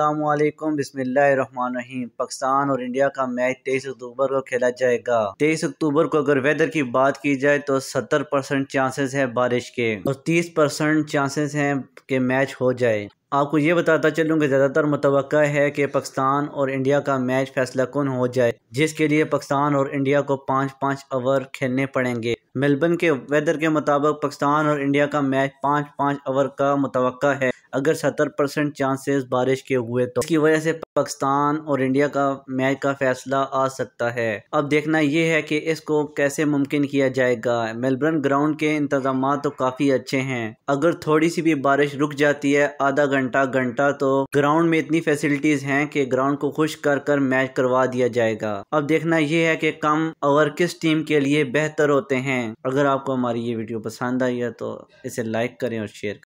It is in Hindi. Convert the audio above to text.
अल्लाम बिस्मिल्लाम पाकिस्तान और इंडिया का मैच तेईस अक्टूबर को खेला जाएगा तेईस अक्टूबर को अगर वेदर की बात की जाए तो सत्तर परसेंट चांसेस है बारिश के और तीस परसेंट चांसेस हैं कि मैच हो जाए आपको ये बताता चलूँ कि ज़्यादातर मुतव है कि पाकिस्तान और इंडिया का मैच फैसला कन हो जाए जिसके लिए पाकिस्तान और इंडिया को पाँच पाँच ओवर खेलने पड़ेंगे मेलबर्न के वेदर के मुताबिक पाकिस्तान और इंडिया का मैच पाँच पाँच ओवर का मुतव है अगर सत्तर परसेंट चांसेस बारिश के हुए तो इसकी वजह से पाकिस्तान और इंडिया का मैच का फैसला आ सकता है अब देखना यह है कि इसको कैसे मुमकिन किया जाएगा मेलबर्न ग्राउंड के इंतजाम तो काफ़ी अच्छे हैं अगर थोड़ी सी भी बारिश रुक जाती है आधा घंटा घंटा तो ग्राउंड में इतनी फैसिलिटीज़ हैं कि ग्राउंड को खुश कर कर मैच करवा दिया जाएगा अब देखना यह है कि कम ओवर किस टीम के लिए बेहतर होते हैं अगर आपको हमारी ये वीडियो पसंद आई है तो इसे लाइक करें और शेयर